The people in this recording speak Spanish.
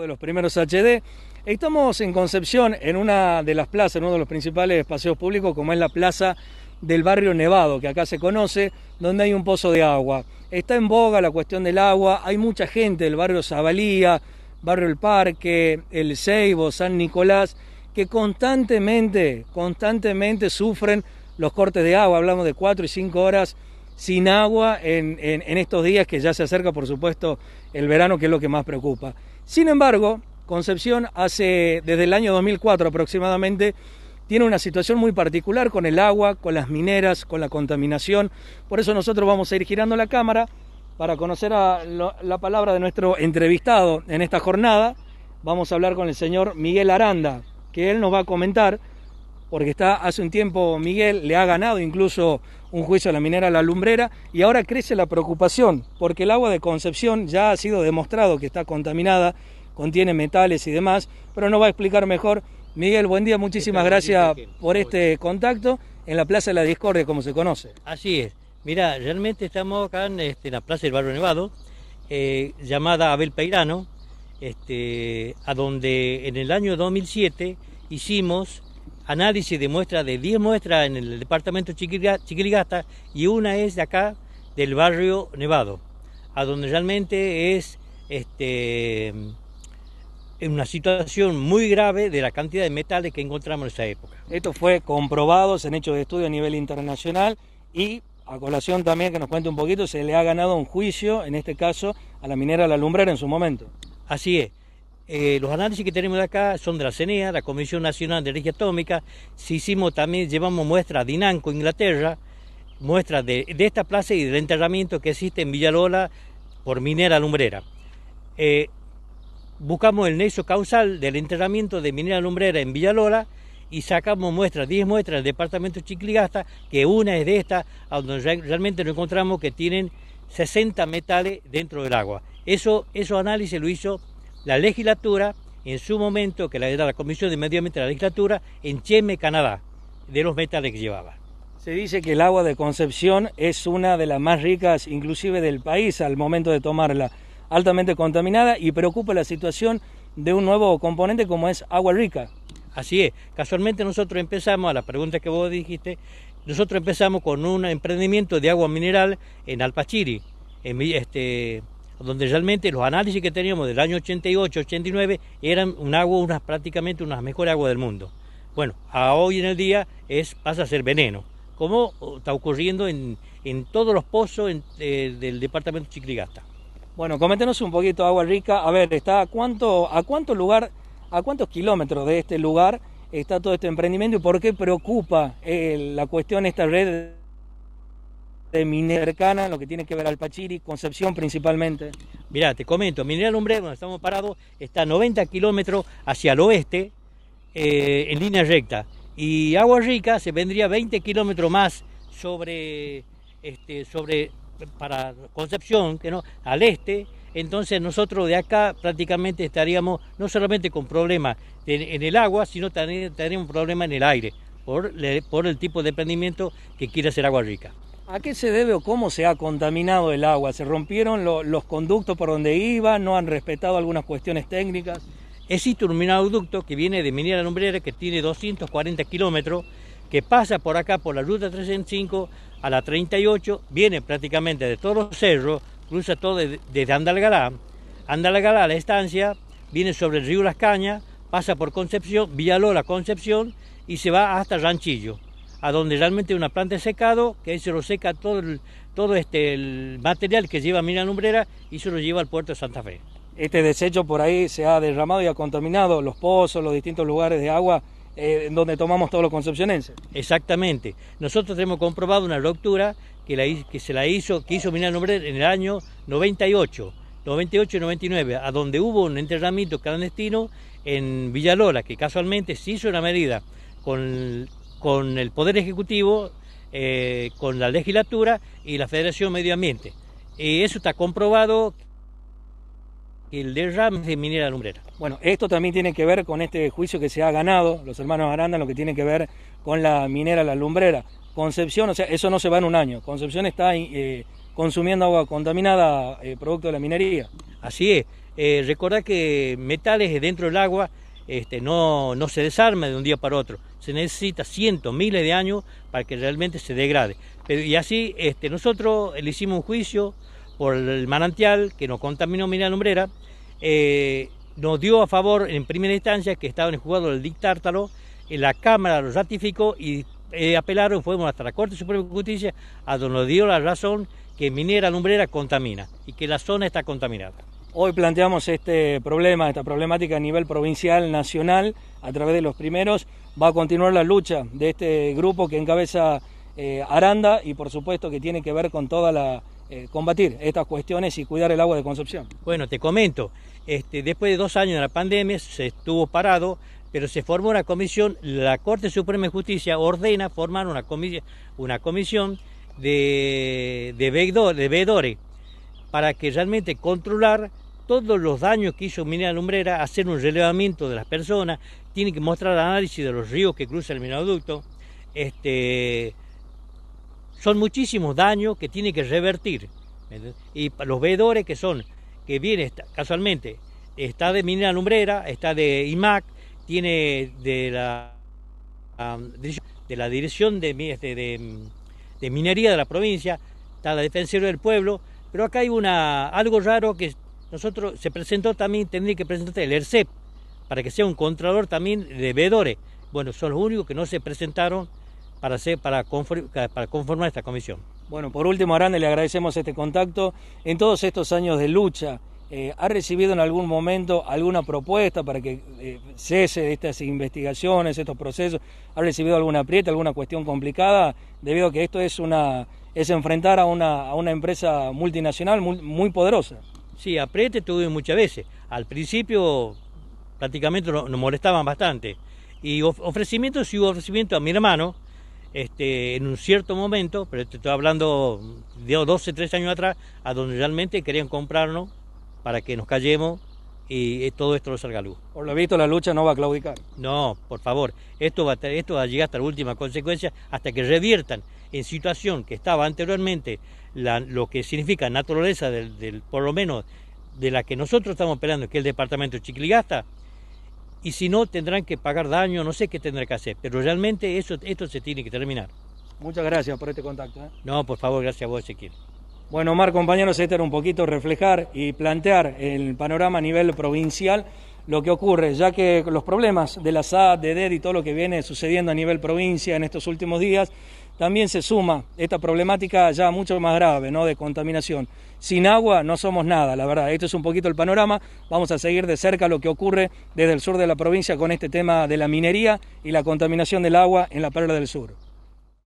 de los primeros HD. Estamos en Concepción, en una de las plazas, en uno de los principales espacios públicos, como es la plaza del barrio Nevado, que acá se conoce, donde hay un pozo de agua. Está en boga la cuestión del agua, hay mucha gente del barrio Zabalía, barrio El Parque, El Seibo, San Nicolás, que constantemente, constantemente sufren los cortes de agua, hablamos de 4 y 5 horas sin agua en estos días que ya se acerca, por supuesto, el verano, que es lo que más preocupa. Sin embargo, Concepción hace desde el año 2004 aproximadamente tiene una situación muy particular con el agua, con las mineras, con la contaminación. Por eso nosotros vamos a ir girando la cámara para conocer la palabra de nuestro entrevistado en esta jornada. Vamos a hablar con el señor Miguel Aranda, que él nos va a comentar, porque está hace un tiempo Miguel, le ha ganado incluso un juicio a la minera La Lumbrera y ahora crece la preocupación porque el agua de Concepción ya ha sido demostrado que está contaminada, contiene metales y demás, pero nos va a explicar mejor. Miguel, buen día, muchísimas gracias por este contacto en la Plaza de la Discordia, como se conoce. Así es. Mira, realmente estamos acá este, en, la Plaza del Barrio Nevado, eh, llamada Abel Peirano, este, a donde en el año 2007 hicimos análisis de muestra de 10 muestras en el departamento Chiquirigasta y una es de acá del barrio Nevado, a donde realmente es este, una situación muy grave de la cantidad de metales que encontramos en esa época. Esto fue comprobado, se han hecho estudios a nivel internacional y a colación también que nos cuente un poquito, se le ha ganado un juicio, en este caso, a la minera La Lumbrera en su momento. Así es. Eh, los análisis que tenemos acá son de la CENEA, la Comisión Nacional de Energía Atómica. hicimos también, llevamos muestras de Inanco, Inglaterra, muestras de, esta plaza y del enterramiento que existe en Villalola por Minera Lumbrera. Eh, buscamos el nexo causal del enterramiento de Minera Lumbrera en Villalola y sacamos muestras, 10 muestras del departamento Chicligasta, que una es de esta, donde realmente nos encontramos que tienen 60 metales dentro del agua. Eso, esos análisis lo hizo la legislatura, en su momento, que era la Comisión de Medio Ambiente de la Legislatura, en Cheme, Canadá, de los metales que llevaba. Se dice que el agua de Concepción es una de las más ricas, inclusive del país, al momento de tomarla, altamente contaminada y preocupa la situación de un nuevo componente como es agua rica. Así es, casualmente nosotros empezamos, a la pregunta que vos dijiste, nosotros empezamos con un emprendimiento de agua mineral en Alpachiri, en, este, donde realmente los análisis que teníamos del año 88, 89 eran un agua, unas, prácticamente unas mejores aguas del mundo. Bueno, a hoy en el día es, pasa a ser veneno, como está ocurriendo en, en todos los pozos eh, del departamento Chicligasta. Bueno, coméntenos un poquito, Agua Rica, a ver, está a cuánto, a cuánto lugar, a cuántos kilómetros de este lugar está todo este emprendimiento y por qué preocupa eh, la cuestión esta red de minería lo que tiene que ver al Pachiri, Concepción principalmente. Mirá, te comento, Mineral Umbre, donde estamos parados, está a 90 kilómetros hacia el oeste, eh, en línea recta. Y Agua Rica se vendría 20 kilómetros más sobre, este, sobre para Concepción, que no, al este, entonces nosotros de acá prácticamente estaríamos no solamente con problemas en el agua, sino también un problemas en el aire, por, por el tipo de emprendimiento que quiere hacer Agua Rica. ¿A qué se debe o cómo se ha contaminado el agua? ¿Se rompieron los conductos por donde iba? ¿No han respetado algunas cuestiones técnicas? Existe un aducto que viene de Minera Lumbrera que tiene 240 kilómetros, que pasa por acá por la ruta 305 a la 38, viene prácticamente de todos los cerros, cruza todo desde, Andalgalá, Andalgalá, Andalgalá la estancia, viene sobre el río Las Cañas, pasa por Concepción, Villalola Concepción y se va hasta Ranchillo a donde realmente una planta de secado, que ahí se lo seca todo, el, todo este, material que lleva Mina Lumbrera y se lo lleva al puerto de Santa Fe. Este desecho por ahí se ha derramado y ha contaminado los pozos, los distintos lugares de agua eh, en donde tomamos todos los concepcionenses. Exactamente. Nosotros hemos comprobado una ruptura que, la, que se la hizo, que hizo Mina Lumbrera en el año 98. 98 y 99, a donde hubo un enterramiento clandestino en Villalola, que casualmente se hizo una medida con, con el Poder Ejecutivo, eh, con la legislatura y la Federación Medio Ambiente. Y eso está comprobado el derrame de minera lumbrera. Bueno, esto también tiene que ver con este juicio que se ha ganado los hermanos Aranda, lo que tiene que ver con la minera la lumbrera. Concepción, o sea, eso no se va en un año. Concepción está eh, consumiendo agua contaminada, eh, producto de la minería. Así es. Recordad que metales dentro del agua este, no, no se desarme de un día para otro. Se necesita cientos, miles de años para que realmente se degrade. y así este, nosotros le hicimos un juicio por el manantial que nos contaminó Minera Lumbrera. Eh, nos dio a favor en primera instancia que estaban en el del dictártalo, eh, la Cámara lo ratificó y eh, apelaron, fuimos hasta la Corte Suprema de Justicia, a donde nos dio la razón que Minera Lumbrera contamina y que la zona está contaminada. Hoy planteamos este problema, esta problemática a nivel provincial, nacional, a través de los primeros. Va a continuar la lucha de este grupo que encabeza eh, Aranda y por supuesto que tiene que ver con toda la, eh, combatir estas cuestiones y cuidar el agua de Concepción. Bueno, te comento, este, después de dos años de la pandemia se estuvo parado, pero se formó una comisión, la Corte Suprema de Justicia ordena formar una, una comisión de, de, veedores para que realmente controlar todos los daños que hizo Minera Lumbrera, hacer un relevamiento de las personas, tiene que mostrar análisis de los ríos que cruza el minaducto Este, son muchísimos daños que tiene que revertir. Y los veedores que son, que viene casualmente, está de Minera Lumbrera, está de IMAC, tiene de la, de la dirección de, este, de, de minería de la provincia, está la Defensoría del Pueblo, pero acá hay una, algo raro que nosotros se presentó también, tendría que presentarse el ERCEP, para que sea un contralor también de veedores. Bueno, son los únicos que no se presentaron para, para, conformar, para conformar esta comisión. Bueno, por último, Arande, le agradecemos este contacto. En todos estos años de lucha, eh, ¿ha recibido en algún momento alguna propuesta para que eh, cese estas investigaciones, estos procesos? ¿Ha recibido alguna aprieta, alguna cuestión complicada? Debido a que esto es, una, es enfrentar a una, a una empresa multinacional muy poderosa. Sí, apriete tuve muchas veces. Al principio prácticamente nos molestaban bastante. Y ofrecimiento, sí hubo ofrecimiento a mi hermano, este, en un cierto momento, pero te estoy hablando de 12, 13 años atrás, a donde realmente querían comprarnos para que nos callemos y todo esto lo salga a luz. Por lo visto la lucha no va a claudicar. No, por favor, esto va a, esto va a llegar hasta la última consecuencia, hasta que reviertan en situación que estaba anteriormente lo que significa naturaleza del, por lo menos de la que nosotros estamos peleando, que es el departamento de y si no tendrán que pagar daño, no sé qué tendrá que hacer, pero realmente eso, esto se tiene que terminar. Muchas gracias por este contacto. ¿eh? No, por favor, gracias a vos, Ezequiel. Bueno, Omar, compañeros, este era un poquito reflejar y plantear el panorama a nivel provincial, lo que ocurre, ya que los problemas de la SAD, de DED e y todo lo que viene sucediendo a nivel provincia en estos últimos días, también se suma esta problemática ya mucho más grave, ¿no? De contaminación. Sin agua no somos nada, la verdad. Esto es un poquito el panorama. Vamos a seguir de cerca lo que ocurre desde el sur de la provincia con este tema de la minería y la contaminación del agua en la Perla del Sur.